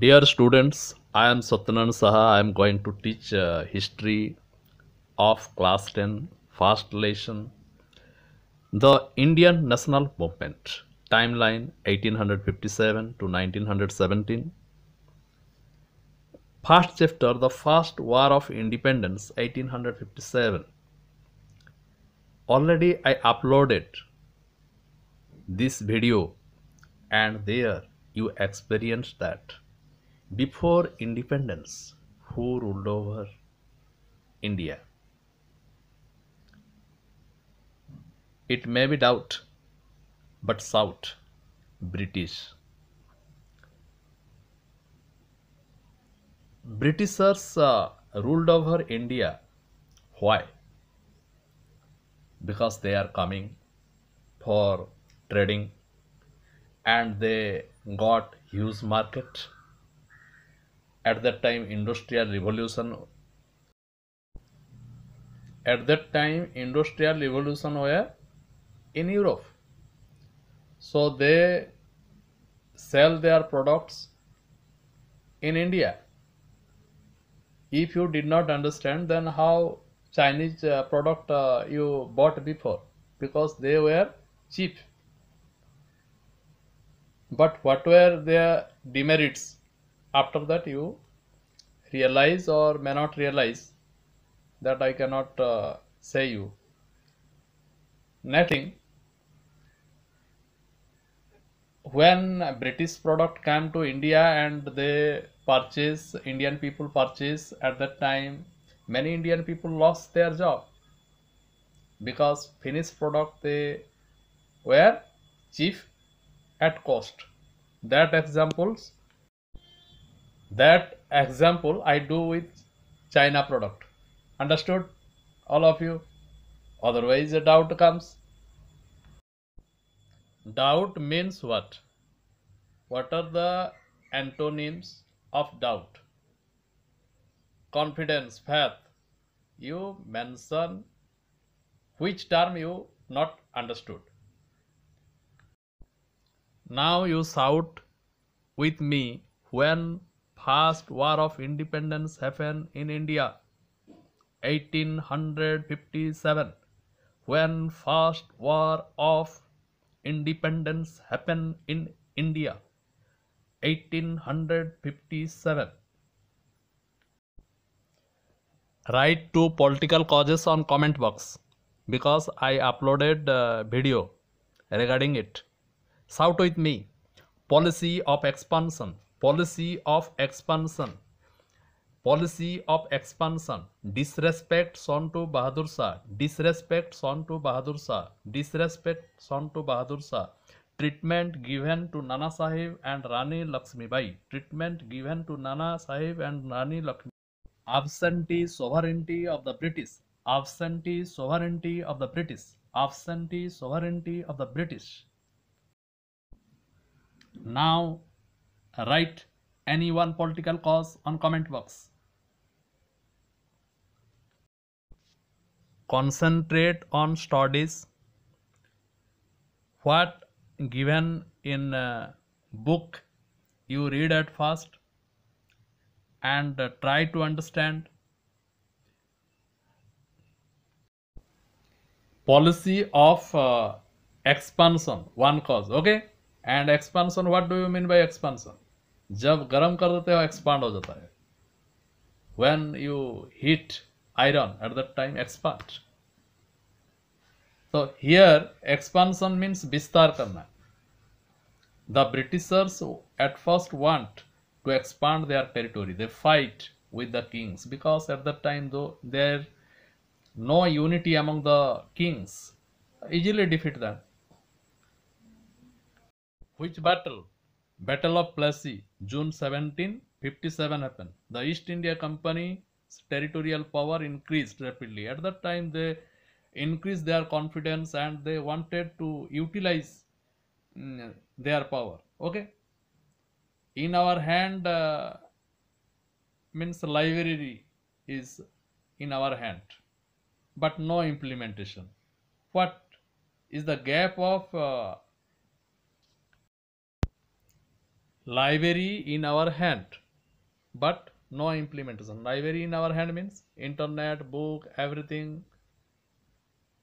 Dear students, I am Satyanan Saha. I am going to teach uh, history of class 10 fast lesson The Indian National Movement timeline 1857 to 1917 First chapter the first war of independence 1857 Already I uploaded this video and there you experienced that before independence, who ruled over India? It may be doubt, but South, British. Britishers uh, ruled over India. Why? Because they are coming for trading and they got huge market at that time industrial revolution at that time industrial revolution were in europe so they sell their products in india if you did not understand then how chinese uh, product uh, you bought before because they were cheap but what were their demerits after that you realize or may not realize that I cannot uh, say you. Netting when British product came to India and they purchase Indian people purchase at that time many Indian people lost their job because finished product they were cheap at cost. That examples that example I do with China product. Understood? All of you? Otherwise a doubt comes. Doubt means what? What are the antonyms of doubt? Confidence, faith. You mention which term you not understood. Now you shout with me when first war of independence happened in India 1857 when first war of independence happened in India 1857 write to political causes on comment box because I uploaded a video regarding it shout with me policy of expansion policy of expansion policy of expansion disrespect Santu Bahadur Shah disrespect Santu Bahadur Shah disrespect Santu Bahadur Shah treatment given to Nana Sahib and Rani Lakshmibai treatment given to Nana Sahib and Rani Lakshmi absentee sovereignty of the British absentee sovereignty of the British absentee sovereignty of the British now write any one political cause on comment box. Concentrate on studies. What given in book you read at first and try to understand. Policy of uh, expansion, one cause, okay? And expansion, what do you mean by expansion? जब गर्म कर देते हो expand हो जाता है when you heat iron at that time expand तो here expansion means विस्तार करना the Britishers at first want to expand their territory they fight with the kings because at that time though there no unity among the kings easily defeat that which battle battle of Plassey June 17, 57 happened. The East India Company's territorial power increased rapidly. At that time, they increased their confidence and they wanted to utilize mm, their power. Okay. In our hand, uh, means library is in our hand, but no implementation. What is the gap of uh, library in our hand but no implementation library in our hand means internet book everything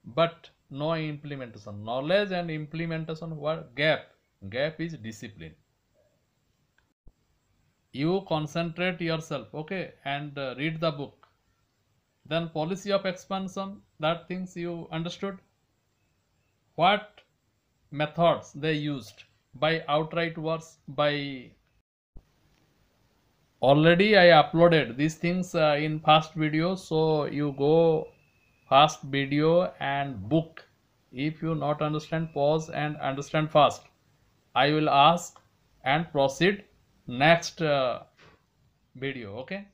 but no implementation knowledge and implementation what gap gap is discipline you concentrate yourself okay and uh, read the book then policy of expansion that things you understood what methods they used by outright wars by already i uploaded these things uh, in past video so you go past video and book if you not understand pause and understand first i will ask and proceed next uh, video okay